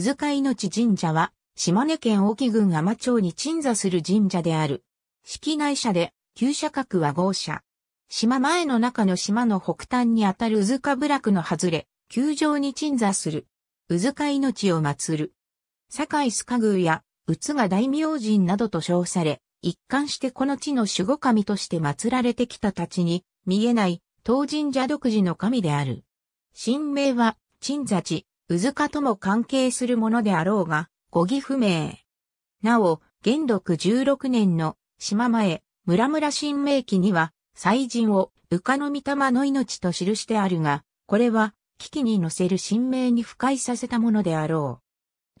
渦海の神社は、島根県隠岐郡海士町に鎮座する神社である。式内社で、旧社格は豪社。島前の中の島の北端にあたる渦か部落の外れ、球場に鎮座する。渦海のを祀る。堺須賀宮や、宇津が大明神などと称され、一貫してこの地の守護神として祀られてきたたちに、見えない、当神社独自の神である。神明は、鎮座地、うずかとも関係するものであろうが、語義不明。なお、元禄16年の島前、村村神明記には、祭神を、うかの御霊の命と記してあるが、これは、危機に乗せる神明に不快させたものであろ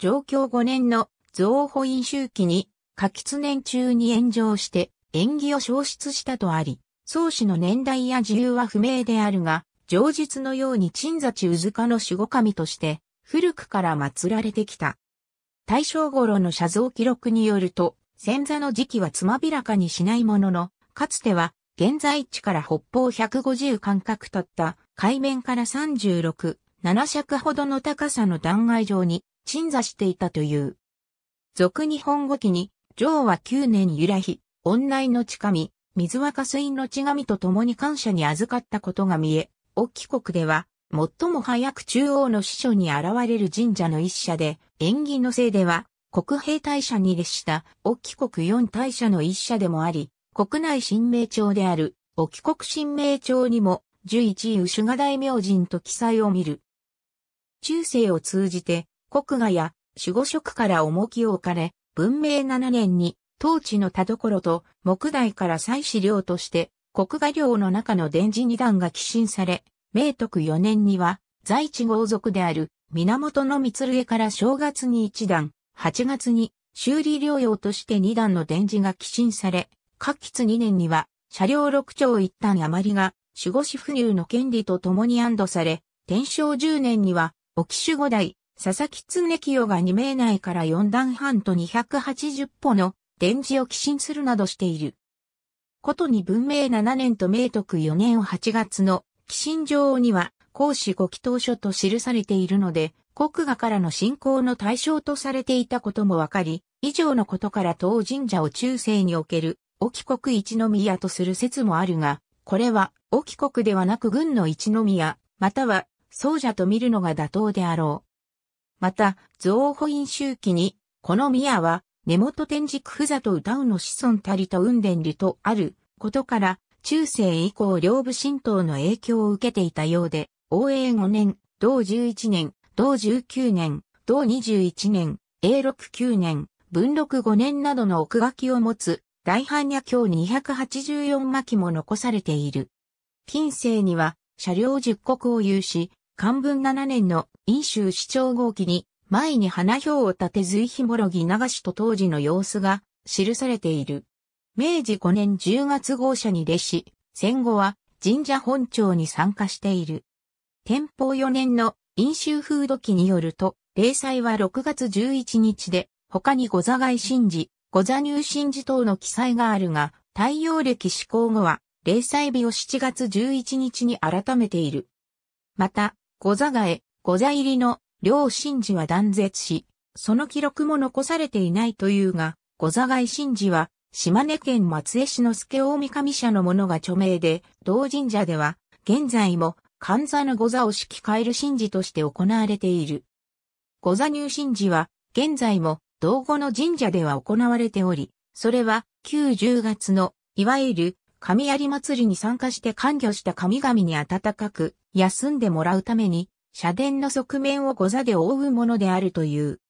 う。上京5年の造保院周期に、夏吉年中に炎上して、縁起を消失したとあり、宗始の年代や自由は不明であるが、上述のように鎮座地ずかの守護神として、古くから祀られてきた。大正頃の写像記録によると、仙座の時期はつまびらかにしないものの、かつては、現在地から北方150間隔たった海面から36、7尺ほどの高さの断崖上に鎮座していたという。俗日本語記に、上は9年由来、恩内の地神、水若水の地神と共に感謝に預かったことが見え、沖国では、最も早く中央の司書に現れる神社の一社で、縁起のせいでは、国兵大社に列した、沖国四大社の一社でもあり、国内神明朝である、沖国神明朝にも、十一位牛賀大明神と記載を見る。中世を通じて、国画や守護職から重きを置かれ、文明七年に、当地の田所と木代から祭祀領として国画領の中の電磁二段が寄進され、明徳四年には、在地豪族である源の光家から正月に一段、八月に修理療養として二段の電磁が寄進され、各筆二年には、車両六丁一旦余りが守護士不入の権利と共に安堵され、天正十年には、沖守護代、佐々木常清が二名内から四段半と二百八十歩の電磁を寄進するなどしている。ことに文明7年と明徳4年8月の、寄進状には、孔子ご祈祷書と記されているので、国画からの信仰の対象とされていたこともわかり、以上のことから当神社を中世における、沖国一宮とする説もあるが、これは、沖国ではなく軍の一宮、または、僧者と見るのが妥当であろう。また、王法院周期に、この宮は、根本天竺ふざと歌うの子孫たりと雲伝理とあることから、中世以降両部神道の影響を受けていたようで、応永5年、同11年、同19年、同21年、永禄9年、文禄5年などの奥書きを持つ、大般若経284巻も残されている。近世には、車両10国を有し、漢文7年の飲州市長号機に、前に花表を立て随ひもろぎ流しと当時の様子が記されている。明治5年10月号社に弟子、戦後は神社本庁に参加している。天保4年の飲酒風土記によると、例祭は6月11日で、他に御座外神事、御座入神事等の記載があるが、太陽暦施行後は、例祭日を7月11日に改めている。また、御座外、御座入りの両神事は断絶し、その記録も残されていないというが、御座外神事は、島根県松江市の助大神社のものが著名で、同神社では、現在も、神座の御座を指揮変える神事として行われている。御座入神事は、現在も、道後の神社では行われており、それは、旧10月の、いわゆる、神有祭りに参加して関与した神々に温かく、休んでもらうために、社殿の側面を御座で覆うものであるという。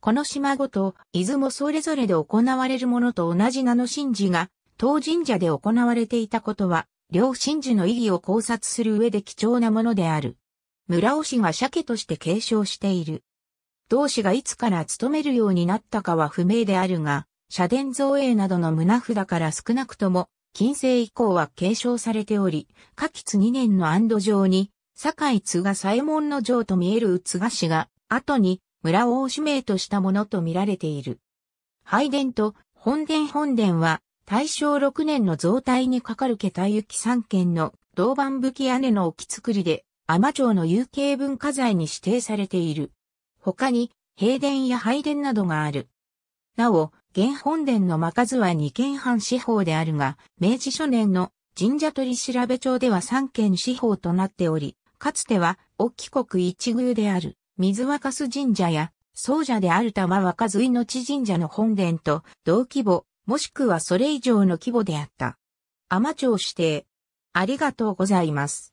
この島ごと、出雲それぞれで行われるものと同じ名の神事が、当神社で行われていたことは、両神事の意義を考察する上で貴重なものである。村尾氏が鮭として継承している。同氏がいつから務めるようになったかは不明であるが、社殿造営などの胸札から少なくとも、近世以降は継承されており、下吉2年の安堵上に、堺津賀左衛門の城と見える津賀氏が、後に村を主名としたものと見られている。拝殿と本殿本殿は、大正6年の増体にかかる桁行き三軒の銅板武器屋根の置き作りで、天町の有形文化財に指定されている。他に、平殿や拝殿などがある。なお、現本殿の間数は二軒半四方であるが、明治初年の神社取調べ帳では三軒四方となっており、かつては、沖国一宮である、水若洲神社や、僧者である玉若いの地神社の本殿と同規模、もしくはそれ以上の規模であった。甘町指定。ありがとうございます。